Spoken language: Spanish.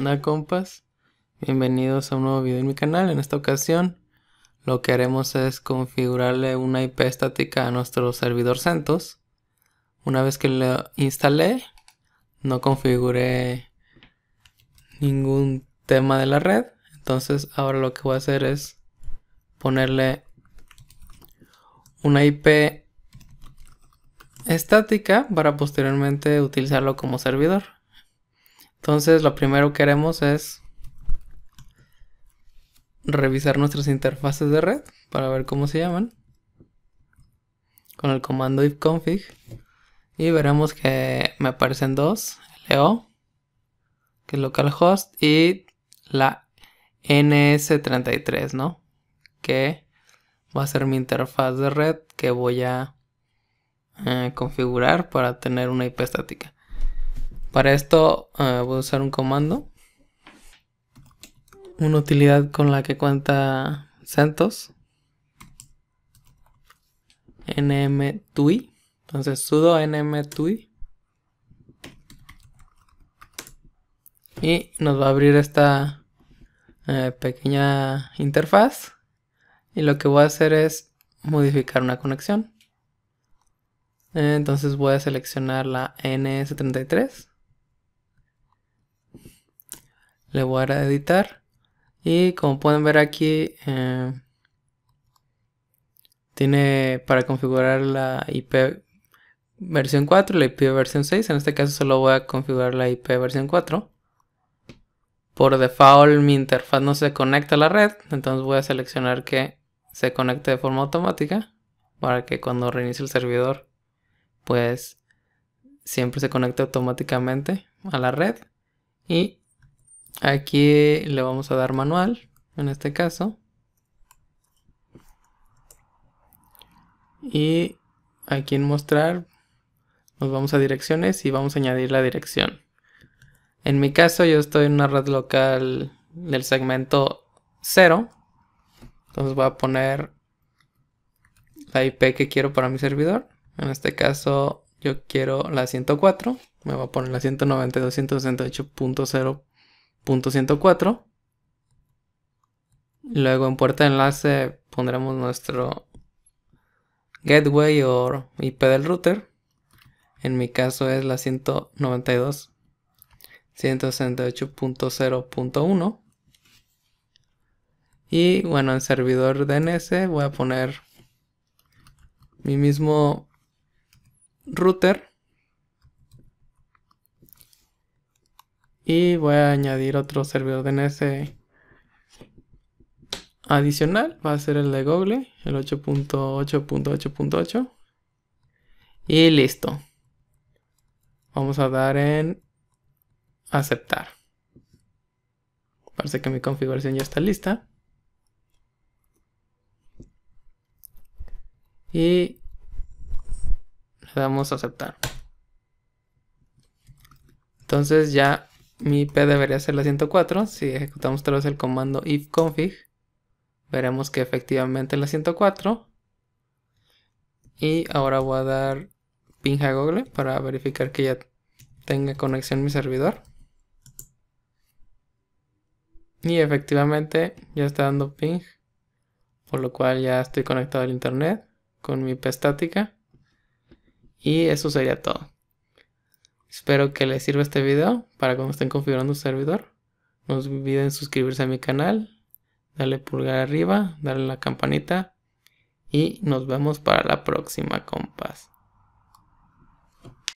Hola compas, bienvenidos a un nuevo video en mi canal. En esta ocasión lo que haremos es configurarle una IP estática a nuestro servidor CentOS. Una vez que lo instalé, no configuré ningún tema de la red. Entonces ahora lo que voy a hacer es ponerle una IP estática para posteriormente utilizarlo como servidor. Entonces lo primero que haremos es revisar nuestras interfaces de red para ver cómo se llaman con el comando ifconfig y veremos que me aparecen dos, LO, que es localhost, y la NS33, ¿no? Que va a ser mi interfaz de red que voy a eh, configurar para tener una IP estática. Para esto eh, voy a usar un comando. Una utilidad con la que cuenta CentOS. nmtui. Entonces sudo nm nmtui. Y nos va a abrir esta eh, pequeña interfaz. Y lo que voy a hacer es modificar una conexión. Entonces voy a seleccionar la N73 le voy a editar y como pueden ver aquí eh, tiene para configurar la IP versión 4 la IP versión 6 en este caso solo voy a configurar la IP versión 4 por default mi interfaz no se conecta a la red entonces voy a seleccionar que se conecte de forma automática para que cuando reinicie el servidor pues siempre se conecte automáticamente a la red y Aquí le vamos a dar manual, en este caso. Y aquí en mostrar nos vamos a direcciones y vamos a añadir la dirección. En mi caso yo estoy en una red local del segmento 0. Entonces voy a poner la IP que quiero para mi servidor. En este caso yo quiero la 104. Me voy a poner la 192.168.0. 104. Luego en puerta de enlace pondremos nuestro gateway o IP del router. En mi caso es la 192 168.0.1 Y bueno, en servidor DNS voy a poner mi mismo router Y voy a añadir otro servidor DNS adicional. Va a ser el de Google, el 8.8.8.8. Y listo. Vamos a dar en aceptar. Parece que mi configuración ya está lista. Y le damos a aceptar. Entonces ya mi IP debería ser la 104. Si ejecutamos otra vez el comando ifconfig veremos que efectivamente es la 104. Y ahora voy a dar ping a Google para verificar que ya tenga conexión mi servidor. Y efectivamente ya está dando ping, por lo cual ya estoy conectado al internet con mi IP estática. Y eso sería todo. Espero que les sirva este video para cuando estén configurando un servidor. No olviden suscribirse a mi canal, darle pulgar arriba, darle la campanita y nos vemos para la próxima, compas.